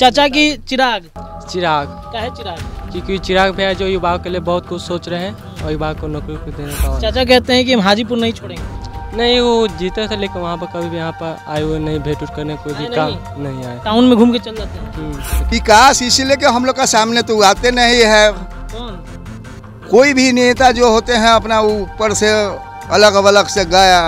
चाचा की चिराग चिराग कहे चिराग क्योंकि चिराग भैया जो युवाओं के लिए बहुत कुछ सोच रहे हैं और युवाओं को नौकरी को देने का चाचा कहते हैं कि हम हाजीपुर नहीं छोड़ेंगे नहीं वो जीते थे लेकिन वहाँ पर कभी भी यहाँ पर आए हुए नहीं भेंट उठ करने कोई भी काम नहीं आए टाउन में घूम के चल जाते हैं हम्म। विकास इसीलिए कि हम लोग का सामने तो आते नहीं है कोई भी नेता जो होते हैं अपना ऊपर से अलग अलग से गया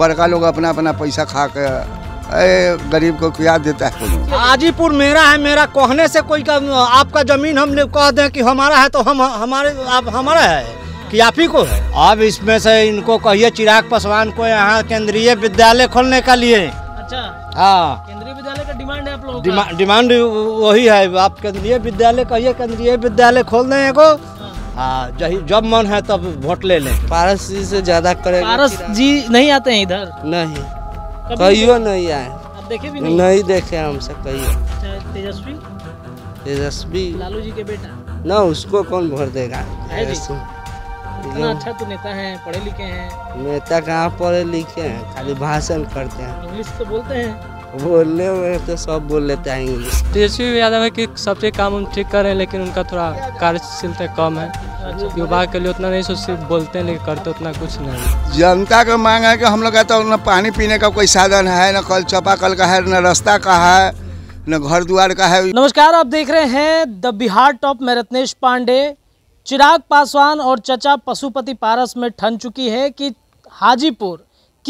बड़का लोग अपना अपना पैसा खा कर गरीब को क्या देता है हाजीपुर मेरा है मेरा कहने से कोई का आपका जमीन हम कह दें कि हमारा है तो हम हमारे आप हमारा है कि आप ही को है अब इसमें से इनको कहिए चिराग पासवान को यहाँ केंद्रीय विद्यालय खोलने का लिए अच्छा हाँ केंद्रीय विद्यालय का डिमांड है आप लोगों डिमा, डिमांड वही है आप केंद्रीय विद्यालय कहिए केंद्रीय विद्यालय खोल दें एगो हाँ, हाँ जब मन है तब वोट ले लें पारस जी से ज्यादा करें पारस जी नहीं आते हैं इधर नहीं कहियो नहीं आए देखे भी नहीं, नहीं देखे हमसे कहियो अच्छा, तेजस्वी तेजस्वी लालू जी के बेटा ना उसको कौन भर देगा इतना अच्छा तो नेता है पढ़े लिखे हैं नेता कहाँ पढ़े लिखे हैं खाली भाषण करते हैं इंग्लिश तो बोलते हैं बोलने में तो सब बोल लेते हैं इंग्लिश तेजस्वी यादव है कि सबसे काम हम ठीक कर रहे हैं लेकिन उनका थोड़ा कार्यशीलता कम है युवा के लिए उतना नहीं सोच सिर्फ बोलते हैं लेकिन करते उतना कुछ नहीं जनता का मांग है कि हम लोग तो न पानी पीने का कोई साधन है न कल कल का है न रास्ता का है न घर द्वार का है नमस्कार आप देख रहे हैं द बिहार टॉप में रत्नेश पांडे चिराग पासवान और चचा पशुपति पारस में ठन चुकी है कि हाजीपुर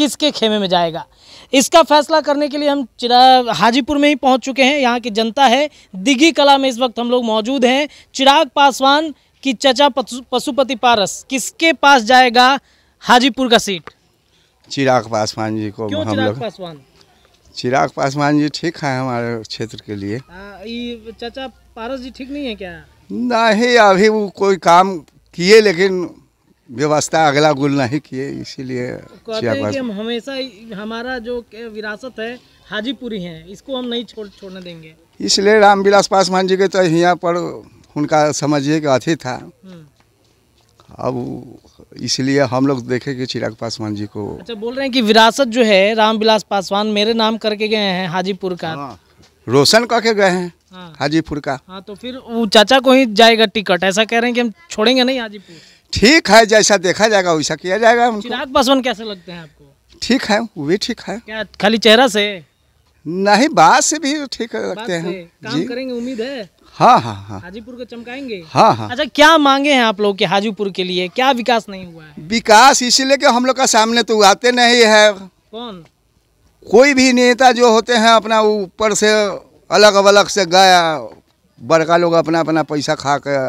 किसके खेमे में जाएगा इसका फैसला करने के लिए हम चिराग हाजीपुर में ही पहुंच चुके हैं यहाँ की जनता है दिघी कला में इस वक्त हम लोग मौजूद हैं चिराग पासवान की चचा पशुपति पारस किसके पास जाएगा हाजीपुर का सीट चिराग पासवान जी को हम लोग पासवान चिराग पासवान जी ठीक है हमारे क्षेत्र के लिए आ, ये चाचा पारस जी ठीक नहीं है क्या नहीं अभी वो कोई काम किए लेकिन व्यवस्था अगला गुल नहीं किए इसीलिए तो हम हमेशा हमारा जो विरासत है हाजीपुरी है इसको हम नहीं छोड़ छोड़ने देंगे इसलिए रामविलास पासवान जी के तो यहाँ पर उनका समझिए कि अथी था हम्म। अब इसलिए हम लोग देखे कि चिराग पासवान जी को अच्छा बोल रहे हैं कि विरासत जो है रामविलास पासवान मेरे नाम करके गए हैं हाजीपुर का हाँ। रोशन करके गए हैं हाँ। हाजीपुर का हाँ तो फिर वो चाचा को ही जाएगा टिकट ऐसा कह रहे हैं कि हम छोड़ेंगे नहीं हाजीपुर ठीक है जैसा देखा जाएगा वैसा किया जाएगा उनको चिराग पासवान कैसे लगते हैं आपको ठीक है वो भी ठीक है क्या खाली चेहरा से नहीं बात से भी ठीक लगते हैं काम जी? करेंगे उम्मीद है हाँ हाँ हाँ हाजीपुर को चमकाएंगे हाँ हाँ अच्छा क्या मांगे हैं आप लोग के हाजीपुर के लिए क्या विकास नहीं हुआ है विकास इसीलिए कि हम लोग का सामने तो आते नहीं है कौन कोई भी नेता जो होते हैं अपना ऊपर से अलग अलग से गया बड़का लोग अपना अपना पैसा खा कर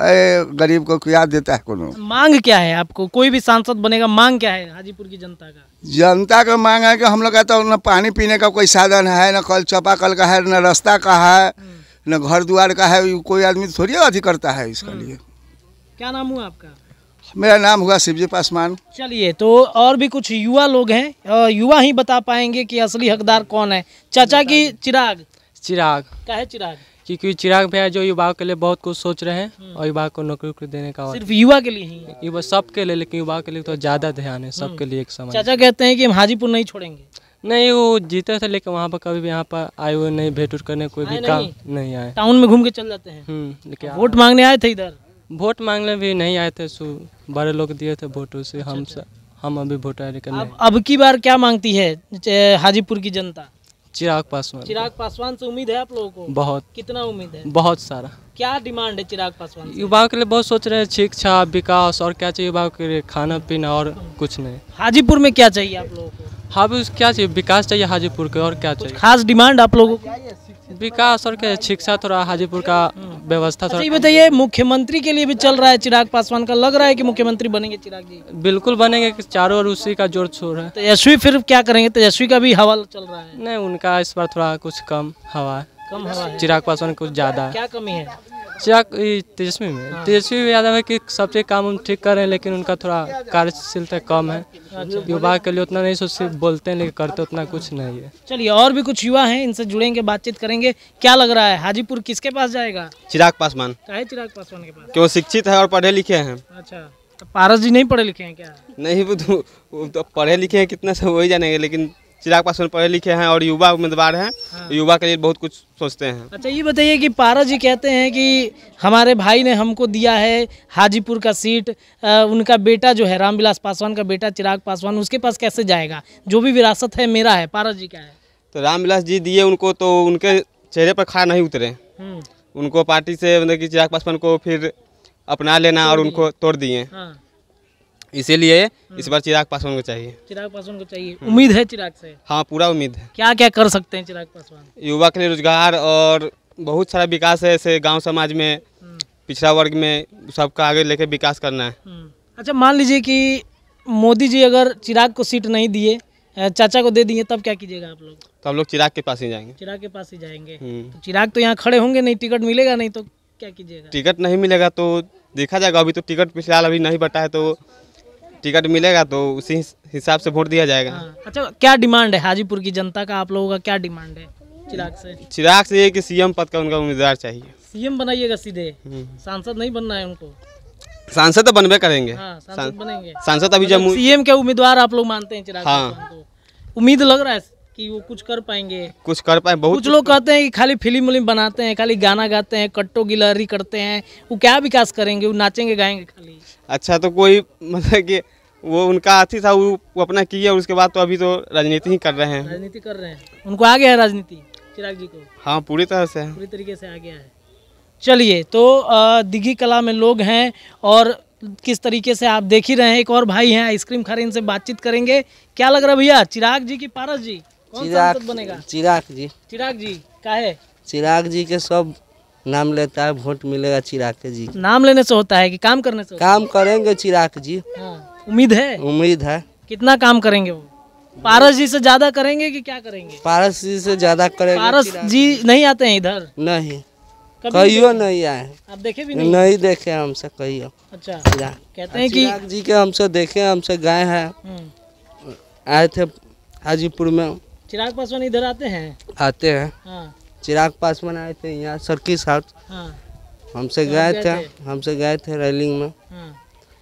गरीब को क्या देता है कोनो मांग क्या है आपको कोई भी सांसद बनेगा मांग क्या है हाजीपुर की जनता का जनता का मांग है कि हम लोग का तो न पानी पीने का कोई साधन है न कल कल का है न रास्ता का है हम्म। न घर द्वार का है कोई आदमी थोड़ी अधिक करता है इसके हम्म। लिए क्या नाम हुआ आपका मेरा नाम हुआ शिवजी पासवान चलिए तो और भी कुछ युवा लोग हैं युवा ही बता पाएंगे कि असली हकदार कौन है चाचा की चिराग चिराग क्या है चिराग क्योंकि चिराग भैया जो युवाओं के लिए बहुत कुछ सोच रहे हैं हम्म। और युवा को नौकरी वोकरी देने का सिर्फ युवा के लिए ही युवा सबके लिए लेकिन युवाओं के लिए तो ज़्यादा ध्यान है सबके हम्म। लिए एक समय चाचा कहते हैं कि हम हाजीपुर नहीं छोड़ेंगे नहीं वो जीते थे लेकिन वहाँ पर कभी भी यहाँ पर आए हुए नहीं भेंट उठ करने कोई भी काम नहीं आए टाउन में घूम के चल जाते हैं हम्म, वोट मांगने आए थे इधर वोट मांगने भी नहीं आए थे बड़े लोग दिए थे वोट उसे अच्छा, हम अच्छा। हम अभी वोट आए अब अब की बार क्या मांगती है हाजीपुर की जनता चिराग पासवान चिराग पासवान से उम्मीद है आप लोगों को बहुत कितना उम्मीद है बहुत सारा क्या डिमांड है चिराग पासवान युवाओं के लिए बहुत सोच रहे हैं शिक्षा विकास और क्या चाहिए युवाओं के लिए खाना पीना और कुछ नहीं हाजीपुर में क्या चाहिए आप लोगों को हाँ क्या चाहिए विकास चाहिए हाजीपुर के और क्या चाहिए खास डिमांड आप लोगों को विकास और क्या शिक्षा थोड़ा हाजीपुर का हम्म, व्यवस्था अच्छा, थोड़ा बताइए मुख्यमंत्री के लिए भी चल रहा है चिराग पासवान का लग रहा है कि मुख्यमंत्री बनेंगे चिराग जी बिल्कुल बनेंगे चारों और उसी का जोर शोर है तेजस्वी फिर क्या करेंगे तेजस्वी का भी हवा चल रहा है नहीं उनका इस बार थोड़ा कुछ कम हवा है कम हवा चिराग पासवान कुछ ज़्यादा क्या कमी है चिराग तेजस्वी में हाँ। तेजस्वी में यादव है कि सबसे काम हम ठीक कर रहे हैं लेकिन उनका थोड़ा कार्यशीलता कम है अच्छा। युवा के लिए उतना नहीं सोच बोलते हैं लेकिन करते उतना कुछ नहीं है चलिए और भी कुछ युवा हैं इनसे जुड़ेंगे बातचीत करेंगे क्या लग रहा है हाजीपुर किसके पास जाएगा चिराग पासवान चाहे चिराग पासवान के पास क्यों शिक्षित है और पढ़े लिखे हैं अच्छा तो पारस जी नहीं पढ़े लिखे हैं क्या नहीं वो तो, तो पढ़े लिखे हैं कितना सब वही जानेंगे लेकिन चिराग पासवान पढ़े लिखे हैं और युवा उम्मीदवार हैं हाँ। युवा के लिए बहुत कुछ सोचते हैं अच्छा ये बताइए कि पारा जी कहते हैं कि हमारे भाई ने हमको दिया है हाजीपुर का सीट आ, उनका बेटा जो है रामविलास पासवान का बेटा चिराग पासवान उसके पास कैसे जाएगा जो भी विरासत है मेरा है पारा जी का है तो रामविलास जी दिए उनको तो उनके चेहरे पर खा नहीं उतरे हम्म। उनको पार्टी से मतलब कि चिराग पासवान को फिर अपना लेना और उनको तोड़ दिए हाँ। इसीलिए इस हम्म। बार चिराग पासवान को चाहिए चिराग पासवान को चाहिए हम्म। उम्मीद है चिराग से हाँ पूरा उम्मीद है क्या क्या कर सकते हैं चिराग पासवान युवा के लिए रोजगार और बहुत सारा विकास है ऐसे गांव समाज में हम्म। पिछड़ा वर्ग में सबका आगे लेके विकास करना है अच्छा मान लीजिए कि मोदी जी अगर चिराग को सीट नहीं दिए चाचा को दे दिए तब क्या कीजिएगा आप लोग तो हम लोग चिराग के पास ही जाएंगे चिराग के पास ही जाएंगे तो चिराग तो यहाँ खड़े होंगे नहीं टिकट मिलेगा नहीं तो क्या कीजिएगा टिकट नहीं मिलेगा तो देखा जाएगा अभी तो टिकट पिछले अभी नहीं बटा है तो टिकट मिलेगा तो उसी हिसाब से वोट दिया जाएगा हाँ, अच्छा क्या डिमांड है हाजीपुर की जनता का आप लोगों का क्या डिमांड है चिराग से चिराग से ये कि सीएम पद का उनका उम्मीदवार चाहिए सीएम बनाइएगा सीधे हम्म। सांसद नहीं बनना है उनको सांसद तो बनवे करेंगे हाँ, सांसद सांसद अभी मतलब जम्मू सीएम के उम्मीदवार आप लोग मानते हैं चिराग हाँ उम्मीद लग रहा है कि वो कुछ कर पाएंगे कुछ कर पाए बहुत कुछ लोग कहते हैं कि खाली फिल्म विलिम बनाते हैं खाली गाना गाते हैं कट्टो गिलहरी करते हैं वो क्या विकास करेंगे वो नाचेंगे गाएंगे खाली अच्छा तो कोई मतलब कि वो उनका अथी था वो, वो अपना किया उसके बाद तो अभी तो राजनीति ही कर रहे हैं राजनीति कर रहे हैं उनको आ गया है राजनीति चिराग जी को हाँ पूरी तरह से पूरी तरीके से आ गया है चलिए तो दिघी कला में लोग हैं और किस तरीके से आप देख ही रहे हैं एक और भाई हैं आइसक्रीम खा रहे इनसे बातचीत करेंगे क्या लग रहा है भैया चिराग जी की पारस जी चिराग मतलब बनेगा चिराग जी चिराग जी काहे चिराग जी के सब नाम लेता है वोट मिलेगा चिराग जी नाम लेने से होता है कि काम करने से काम करेंगे चिराग जी हाँ। उम्मीद है उम्मीद है कितना काम करेंगे वो पारस जी से ज्यादा करेंगे कि क्या करेंगे पारस जी से ज्यादा करेंगे पारस जी नहीं आते हैं इधर नहीं कहियो नहीं आए आप देखे भी नहीं नहीं देखे हमसे कहियो अच्छा कहते हैं हाँ, कि जी के हमसे देखे हमसे गए हैं हम्म। आए थे हाजीपुर में चिराग पासवान इधर आते हैं आते हैं हाँ। चिराग पासवान आए थे यहाँ सर हाउस हाँ। हमसे गए थे हमसे गए थे रैलिंग में हाँ।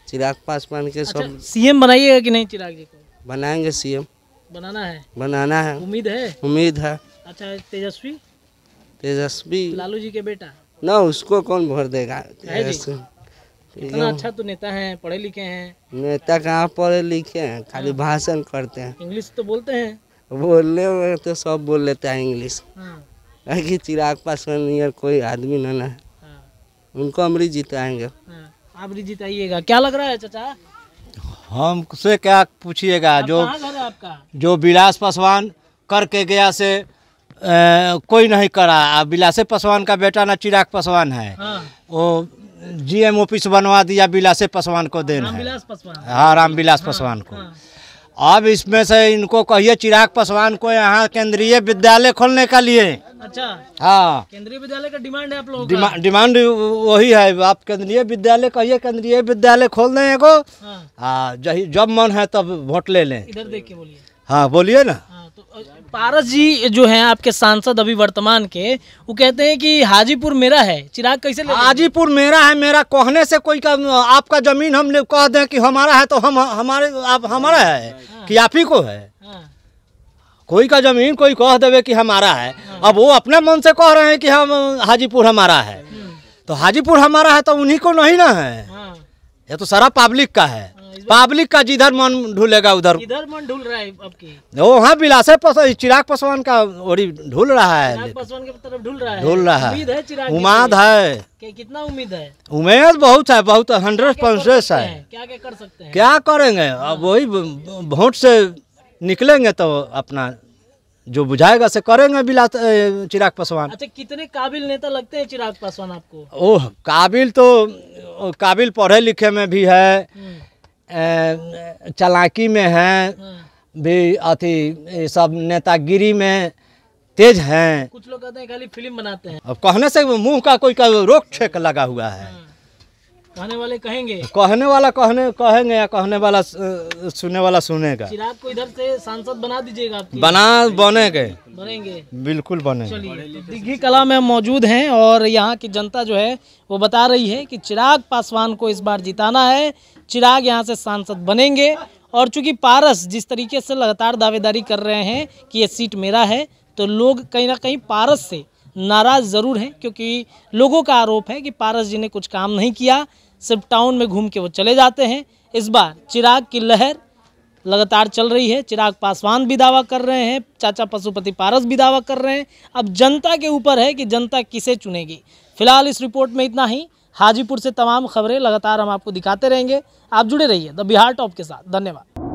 चिराग पासवान के अच्छा, सब सीएम बनाइएगा कि नहीं चिराग जी को बनाएंगे सीएम बनाना है बनाना है उम्मीद है उम्मीद है अच्छा तेजस्वी तेजस्वी लालू जी के बेटा ना उसको कौन भर देगा इतना अच्छा तो नेता हैं पढ़े लिखे हैं नेता कहाँ पढ़े लिखे हैं खाली हाँ। भाषण करते हैं इंग्लिश तो बोलते हैं बोलने में तो सब बोल लेते हैं इंग्लिश हाँ। कि चिराग पासवान यार कोई आदमी ना ना हाँ। उनको अमृत जिताएंगे अमृत हाँ। जिताइएगा क्या लग रहा है चाचा हमसे क्या पूछिएगा जो जो विलास पासवान करके गया से ए, कोई नहीं करा बिलासे पासवान का बेटा ना चिराग पासवान है हाँ। वो जीएम ऑफिस बनवा दिया बिलासे पासवान को देना है हाँ राम बिलास पासवान को हाँ। अब इसमें से इनको कहिए चिराग पासवान को यहाँ केंद्रीय विद्यालय खोलने का लिए अच्छा हाँ केंद्रीय विद्यालय का डिमांड है आप लोगों का डिमांड वही है आप केंद्रीय विद्यालय कहिए केंद्रीय विद्यालय खोल दें एगो हाँ, हाँ जब मन है तब वोट ले लें इधर देख के बोलिए हाँ बोलिए ना हाँ। तो, पारस जी जो हैं आपके सांसद अभी वर्तमान के वो कहते हैं कि हाजीपुर मेरा है चिराग कैसे ले हाजीपुर मेरा है मेरा कहने से कोई का आपका जमीन हम ले कह दें कि हमारा है तो हम हमारे आप हमारा है हाँ। कि आप ही को है हाँ। कोई का जमीन कोई कह देवे कि हमारा है हाँ। अब वो अपने मन से कह रहे हैं कि हम हाजीपुर हमारा है हम्म। तो हाजीपुर हमारा है तो उन्हीं को नहीं ना है ये तो सारा पब्लिक का है पब्लिक का जिधर मन ढूलेगा उधर इधर मन ढूल रहा है वहाँ बिलासे चिराग पासवान का ओरी ढूल रहा है पासवान के तरफ ढूल रहा है ढूल रहा है उम्मीद है कितना उम्मीद है उम्मीद बहुत है बहुत हंड्रेड परसेंट है क्या क्या कर सकते हैं क्या करेंगे अब हाँ। वही वोट से निकलेंगे तो अपना जो बुझाएगा से करेंगे बिला चिराग पासवान अच्छा कितने काबिल नेता लगते हैं चिराग पासवान आपको ओह काबिल तो काबिल पढ़े लिखे में भी है हम्म। चालाकी में हैं हम्म। भी अति सब नेतागिरी में तेज हैं कुछ लोग कहते हैं खाली फिल्म बनाते हैं अब कहने से मुंह का कोई का रोक छेक लगा हुआ है हम्म। कहने वाले कहेंगे कहने वाला कहने कहेंगे या कहने वाला सुनने वाला सुनेगा चिराग को इधर से सांसद बना दीजिएगा बना बनेंगे बनेंगे बिल्कुल बने दिग्घी कला में मौजूद हैं और यहाँ की जनता जो है वो बता रही है कि चिराग पासवान को इस बार जिताना है चिराग यहाँ से सांसद बनेंगे और चूंकि पारस जिस तरीके से लगातार दावेदारी कर रहे हैं कि ये सीट मेरा है तो लोग कहीं ना कहीं पारस से नाराज़ ज़रूर हैं क्योंकि लोगों का आरोप है कि पारस जी ने कुछ काम नहीं किया सिर्फ टाउन में घूम के वो चले जाते हैं इस बार चिराग की लहर लगातार चल रही है चिराग पासवान भी दावा कर रहे हैं चाचा पशुपति पारस भी दावा कर रहे हैं अब जनता के ऊपर है कि जनता किसे चुनेगी फिलहाल इस रिपोर्ट में इतना ही हाजीपुर से तमाम खबरें लगातार हम आपको दिखाते रहेंगे आप जुड़े रहिए द बिहार टॉप के साथ धन्यवाद